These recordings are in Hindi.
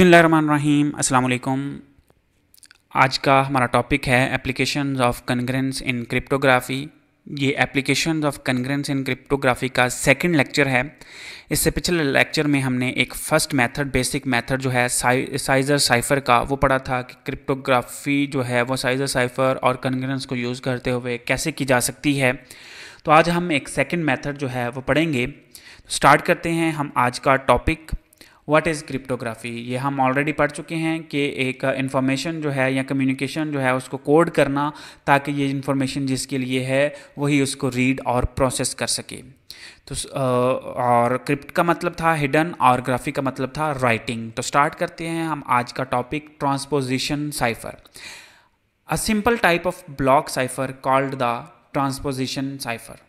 बिसमीम अल्लाम आज का हमारा टॉपिक है applications of congruence in cryptography ये applications of congruence in cryptography का सेकंड लेक्चर है इससे पिछले लेक्चर में हमने एक फर्स्ट मेथड बेसिक मेथड जो है साइज़र साइफ़र का वो पढ़ा था कि क्रिप्टोग्राफी जो है वो साइज़र साइफ़र और कन्ग्रेंस को यूज़ करते हुए कैसे की जा सकती है तो आज हम एक सेकेंड मैथड जो है वो पढ़ेंगे स्टार्ट तो करते हैं हम आज का टॉपिक व्हाट इज़ क्रिप्टोग्राफी ये हम ऑलरेडी पढ़ चुके हैं कि एक इन्फॉर्मेशन जो है या कम्युनिकेशन जो है उसको कोड करना ताकि ये इन्फॉर्मेशन जिसके लिए है वही उसको रीड और प्रोसेस कर सके तो और क्रिप्ट का मतलब था हिडन और ग्राफी का मतलब था राइटिंग तो स्टार्ट करते हैं हम आज का topic transposition cipher a simple type of block cipher called the transposition cipher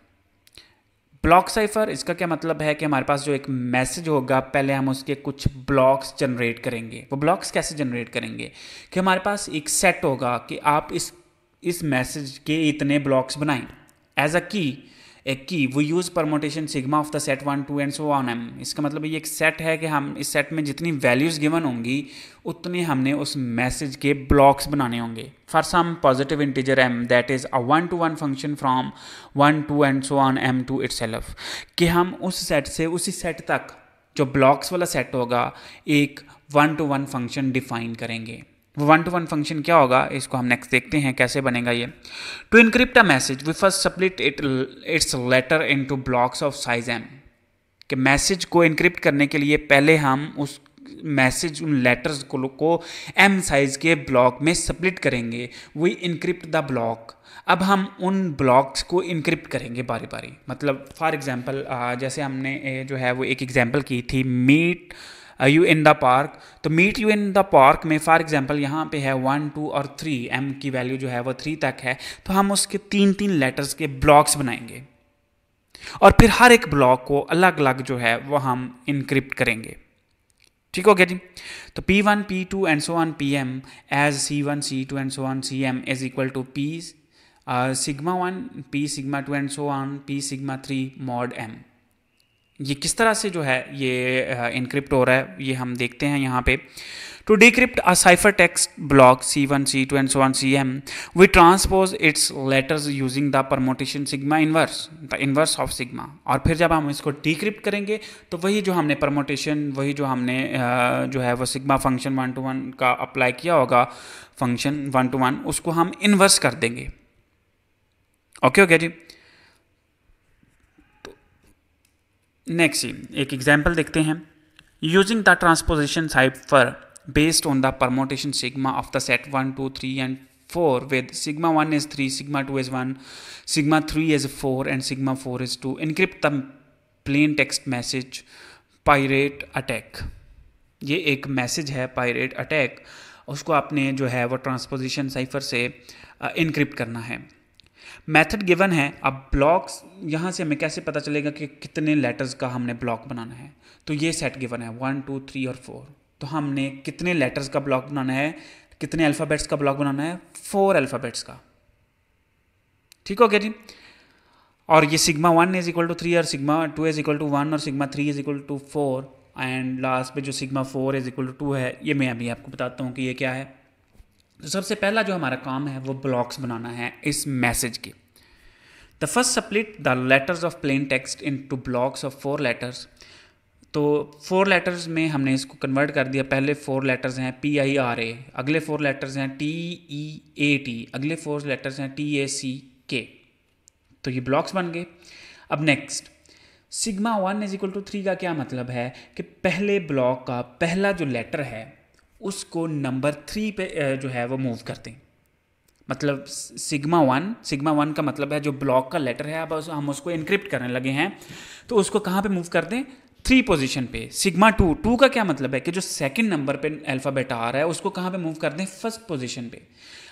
block cipher इसका क्या मतलब है कि हमारे पास जो एक मैसेज होगा पहले हम उसके कुछ ब्लॉक्स जनरेट करेंगे वो ब्लॉक्स कैसे जनरेट करेंगे कि हमारे पास एक सेट होगा कि आप इस इस मैसेज के इतने ब्लॉक्स बनाएं एज अ की एक key we use permutation sigma of the set one two and so on M इसका मतलब ये एक सेट है कि हम इस सेट में जितनी वैल्यूज़ गिवन होंगी उतनी हमने उस मैसेज के ब्लॉक्स बनाने होंगे for some positive integer M that is a one to one function from one two and so on M to its कि हम उस सेट से उसी सेट तक जो ब्लॉक्स वाला सेट होगा एक one to one function define करेंगे वन टू वन फंक्शन क्या होगा इसको हम नेक्स्ट देखते हैं कैसे बनेगा ये to encrypt a message we first split it its letter into blocks of size M कि मैसेज को इनक्रिप्ट करने के लिए पहले हम उस मैसेज उन लेटर्स को, को एम साइज़ के ब्लॉक में स्प्लिट करेंगे वी इनक्रिप्ट द ब्लॉक अब हम उन ब्लॉक्स को इनक्रिप्ट करेंगे बारी बारी मतलब फॉर एग्जांपल जैसे हमने जो है वो एक एग्जांपल की थी meet you in the park तो meet you in the park में फॉर एग्जाम्पल यहाँ पे है वन टू और थ्री एम की वैल्यू जो है वो थ्री तक है तो हम उसके तीन तीन लेटर्स के ब्लॉक्स बनाएंगे और फिर हर एक ब्लॉक को अलग अलग जो है वो हम इनक्रिप्ट करेंगे ठीक हो गया जी तो P one P two and so on P M as C one C two and so on C M is equal to P sigma one P sigma two and so on P sigma three mod M ये किस तरह से जो है ये इनक्रिप्ट हो रहा है ये हम देखते हैं यहाँ पे To decrypt a ciphertext block C1, C2 and so on CM, we transpose its letters using the permutation sigma inverse, the inverse of sigma. और फिर जब हम इसको decrypt करेंगे तो वही जो हमने permutation, वही जो हमने जो है वो sigma function one to one का अप्लाई किया होगा function वन टू वन उसको हम inverse कर देंगे ओके ओके जी नेक्स्ट एक एग्जाम्पल देखते हैं using the transposition cipher based on the permutation sigma of the set one two three and four with sigma one is three sigma two is one sigma three is four and sigma four is two encrypt the plain text message pirate attack ये एक मैसेज है पायरेट अटैक उसको आपने जो है वो ट्रांसपोजिशन साइफर से इनक्रिप्ट करना है मेथड गिवन है अब ब्लॉक्स यहाँ से हमें कैसे पता चलेगा कि कितने लेटर्स का हमने ब्लॉक बनाना है तो ये सेट गिवन है वन टू थ्री और फोर तो हमने कितने लेटर्स का ब्लॉक बनाना है कितने अल्फ़ाबेट्स का ब्लॉक बनाना है फोर अल्फ़ाबेट्स का ठीक हो गया जी और ये sigma one is equal to three और sigma two is equal to one और sigma three is equal to four and last पे जो sigma four is equal to two है ये मैं अभी आपको बताता हूँ कि ये क्या है तो सबसे पहला जो हमारा काम है वो ब्लॉक्स बनाना है इस मैसेज के the first split the letters of plain text into blocks of four letters तो फोर लेटर्स में हमने इसको कन्वर्ट कर दिया पहले फोर लेटर्स हैं पी आई आर ए अगले फोर लेटर्स हैं टी ई ए टी अगले फोर लेटर्स हैं टी ए सी के तो ये ब्लॉक्स बन गए अब next sigma one is equal to three का क्या मतलब है कि पहले ब्लॉक का पहला जो लेटर है उसको नंबर थ्री पे जो है वो मूव कर दें मतलब सिग्मा वन सिग्मा वन का मतलब है जो ब्लॉक का लेटर है अब हम उसको इनक्रिप्ट करने लगे हैं तो उसको कहाँ पे मूव कर दें थ्री पोजीशन पे सिग्मा टू टू का क्या मतलब है कि जो सेकंड नंबर पे अल्फ़ाबेट आ रहा है उसको कहाँ पे मूव कर दें फर्स्ट पोजीशन पे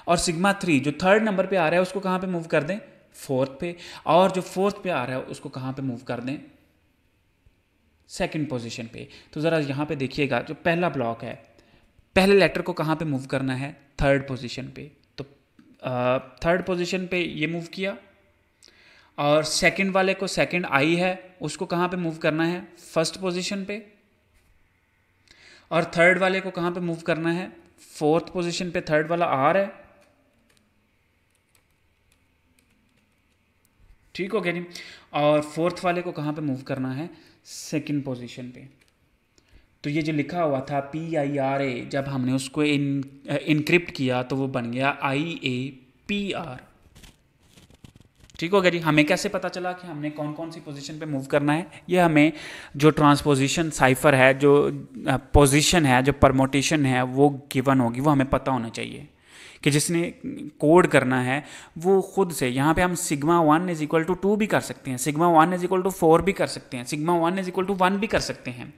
और सिग्मा थ्री जो थर्ड नंबर पे आ रहा है उसको कहाँ पे मूव कर दें फोर्थ पे और जो फोर्थ पे आ रहा है उसको कहाँ पे मूव कर दें सेकंड पोजीशन पे तो ज़रा यहाँ पे देखिएगा जो पहला ब्लॉक है पहले लेटर को कहाँ पे मूव करना है थर्ड पोजीशन पे तो थर्ड पोजीशन पे ये मूव किया और सेकंड वाले को सेकंड आई है उसको कहाँ पे मूव करना है फर्स्ट पोजीशन पे और थर्ड वाले को कहाँ पे मूव करना है फोर्थ पोजीशन पे थर्ड वाला आर है ठीक हो गया जी और फोर्थ वाले को कहाँ पे मूव करना है सेकंड पोजीशन पे तो ये जो लिखा हुआ था पी आई आर ए जब हमने उसको इन इनक्रिप्ट किया तो वो बन गया आई ए पी आर ठीक हो गया जी हमें कैसे पता चला कि हमने कौन कौन सी पोजीशन पे मूव करना है ये हमें जो ट्रांसपोजिशन साइफर है जो पोजीशन है जो परमोटेशन है वो गिवन होगी वो हमें पता होना चाहिए कि जिसने कोड करना है वो खुद से यहाँ पे हम sigma one is equal to two भी कर सकते हैं sigma one is equal to four भी कर सकते हैं sigma one is equal to one भी कर सकते हैं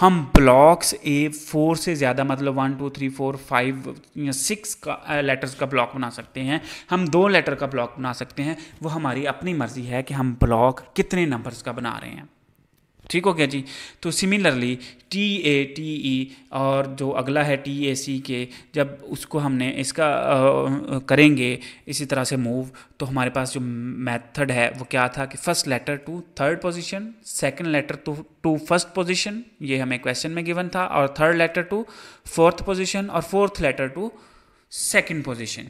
हम ब्लॉक्स ए फोर से ज़्यादा मतलब one two three four five या सिक्स का लेटर्स का ब्लॉक बना सकते हैं हम दो लेटर का ब्लॉक बना सकते हैं वो हमारी अपनी मर्ज़ी है कि हम ब्लॉक कितने नंबर्स का बना रहे हैं ठीक हो गया जी तो similarly T A T E और जो अगला है टी ए सी के जब उसको हमने इसका आ, करेंगे इसी तरह से मूव तो हमारे पास जो मेथड है वो क्या था कि first letter to third position second letter to to first position ये हमें क्वेश्चन में गिवन था और third letter to fourth position और fourth letter to second position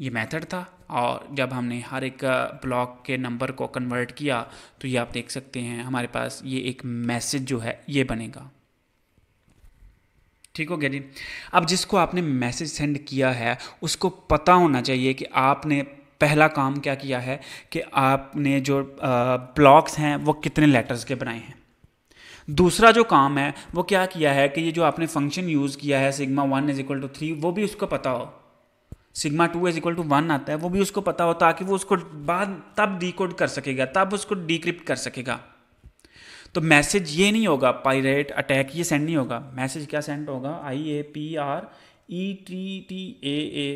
ये मेथड था और जब हमने हर एक ब्लॉक के नंबर को कन्वर्ट किया तो ये आप देख सकते हैं हमारे पास ये एक मैसेज जो है ये बनेगा ठीक हो गया जी अब जिसको आपने मैसेज सेंड किया है उसको पता होना चाहिए कि आपने पहला काम क्या किया है कि आपने जो ब्लॉक्स हैं वो कितने लेटर्स के बनाए हैं दूसरा जो काम है वो क्या किया है कि ये जो आपने फंक्शन यूज़ किया है sigma one is equal to three वो भी उसको पता हो sigma two is equal to one आता है वो भी उसको पता होता कि वो उसको बाद तब डी कर सकेगा तब उसको डिक्रिप्ट कर सकेगा तो मैसेज ये नहीं होगा पायरेट अटैक ये सेंड नहीं होगा मैसेज क्या सेंड होगा I A P R E T T A A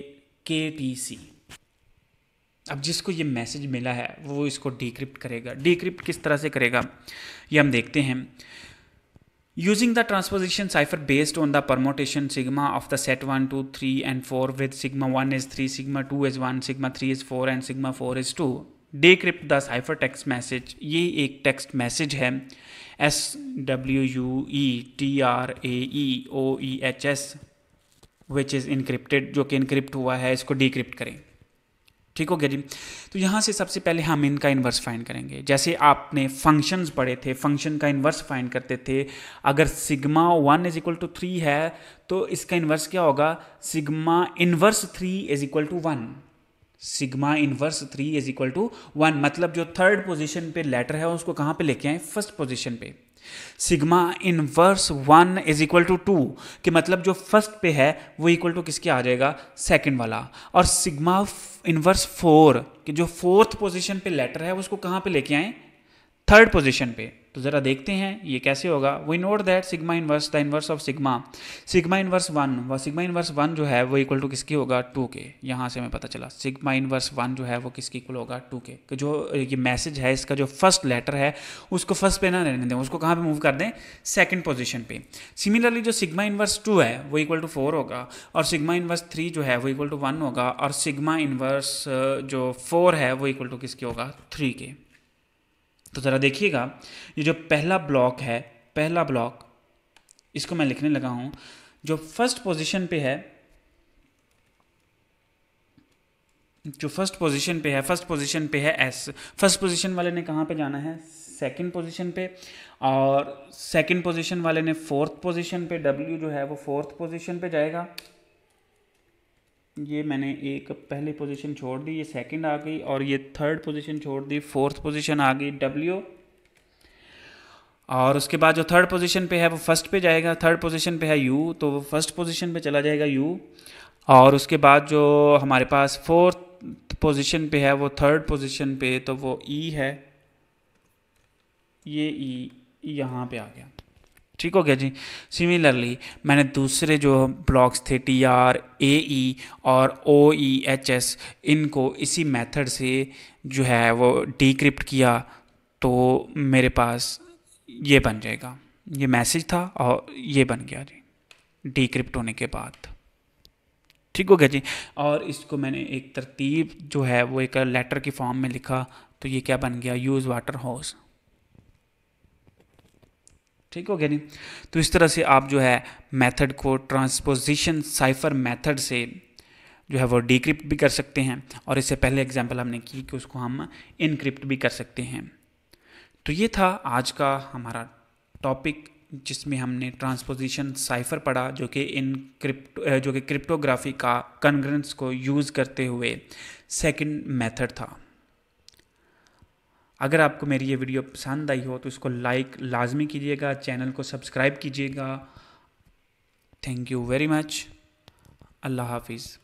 K T सी अब जिसको ये मैसेज मिला है वो इसको डिक्रिप्ट करेगा डिक्रिप्ट किस तरह से करेगा ये हम देखते हैं Using the transposition cipher based on the permutation sigma of the set 1, 2, 3 and 4 with sigma 1 is 3, sigma 2 is 1, sigma 3 is 4 and sigma 4 is 2 decrypt the cipher text message. ये एक text message है S W U E T R A E O E H S which is encrypted जो कि इनक्रिप्ट हुआ है इसको decrypt करें ठीक हो गया जी तो यहाँ से सबसे पहले हम इनका इन्वर्स फाइंड करेंगे जैसे आपने फंक्शंस पढ़े थे फंक्शन का इन्वर्स फाइंड करते थे अगर sigma one is equal to three है तो इसका इन्वर्स क्या होगा sigma inverse three is equal to one sigma inverse three is equal to one मतलब जो थर्ड पोजिशन पे लेटर है उसको कहाँ पे लेके आए फर्स्ट पोजिशन पे sigma inverse one is equal to two कि मतलब जो फर्स्ट पे है वो इक्वल टू किसके आ जाएगा सेकंड वाला और सिग्मा इनवर्स फोर कि जो फोर्थ पोजीशन पे लेटर है उसको कहाँ पे लेके आए थर्ड पोजीशन पे तो ज़रा देखते हैं ये कैसे होगा we note that sigma inverse the inverse of sigma sigma inverse one व सिग्मा इनवर्स वन जो है वो इक्वल टू किसकी होगा टू के यहाँ से हमें पता चला सिग्मा इनवर्स वन जो है वो किसकी इक्वल होगा टू के जो ये मैसेज है इसका जो फर्स्ट लेटर है उसको फर्स्ट पे ना रहने दें उसको कहाँ पर मूव कर दें सेकेंड पोजिशन पर सिमिलरली जो सिग्मा इनवर्स टू है वो इक्वल टू फोर होगा और सिग्मा इनवर्स थ्री जो है वो इक्वल टू वन होगा और सिग्मा इनवर्स जो फोर है वो इक्वल टू किसकी होगा थ्री के तो ज़रा देखिएगा ये जो पहला ब्लॉक है पहला ब्लॉक इसको मैं लिखने लगा हूँ जो फर्स्ट पोजीशन पे है जो फर्स्ट पोजीशन पे है फर्स्ट पोजीशन पे है एस फर्स्ट पोजीशन वाले ने कहाँ पे जाना है सेकंड पोजीशन पे और सेकंड पोजीशन वाले ने फोर्थ पोजीशन पे डब्ल्यू जो है वो फोर्थ पोजीशन पे जाएगा ये मैंने एक पहली पोजीशन छोड़ दी ये सेकंड आ गई और ये थर्ड पोजीशन छोड़ दी फोर्थ पोजीशन आ गई डब्ल्यू और उसके बाद जो थर्ड पोजीशन पे है वो फर्स्ट पे जाएगा थर्ड पोजीशन पे है यू तो वो फर्स्ट पोजीशन पे चला जाएगा यू और उसके बाद जो हमारे पास फोर्थ पोजीशन पे है वो थर्ड पोजीशन पे तो वो ई e है ये ई e यहाँ पे आ गया ठीक हो गया जी सिमिलरली मैंने दूसरे जो ब्लॉक्स थे टी आर ए ई और ओ ई एच एस इनको इसी मेथड से जो है वो डिक्रिप्ट किया तो मेरे पास ये बन जाएगा ये मैसेज था और ये बन गया जी डिक्रिप्ट होने के बाद ठीक हो गया जी और इसको मैंने एक तरतीब जो है वो एक लेटर की फॉर्म में लिखा तो ये क्या बन गया यूज़ वाटर हाउस ठीक हो गया नहीं तो इस तरह से आप जो है मेथड को ट्रांसपोजिशन साइफर मेथड से जो है वो डिक्रिप्ट भी कर सकते हैं और इससे पहले एग्जांपल हमने की कि उसको हम इनक्रिप्ट भी कर सकते हैं तो ये था आज का हमारा टॉपिक जिसमें हमने ट्रांसपोजिशन साइफर पढ़ा जो कि इन जो कि क्रिप्टोग्राफी का कन्ग्रेंस को यूज़ करते हुए सेकंड मेथड था अगर आपको मेरी ये वीडियो पसंद आई हो तो इसको लाइक लाजमी कीजिएगा चैनल को सब्सक्राइब कीजिएगा थैंक यू वेरी मच अल्लाह हाफिज़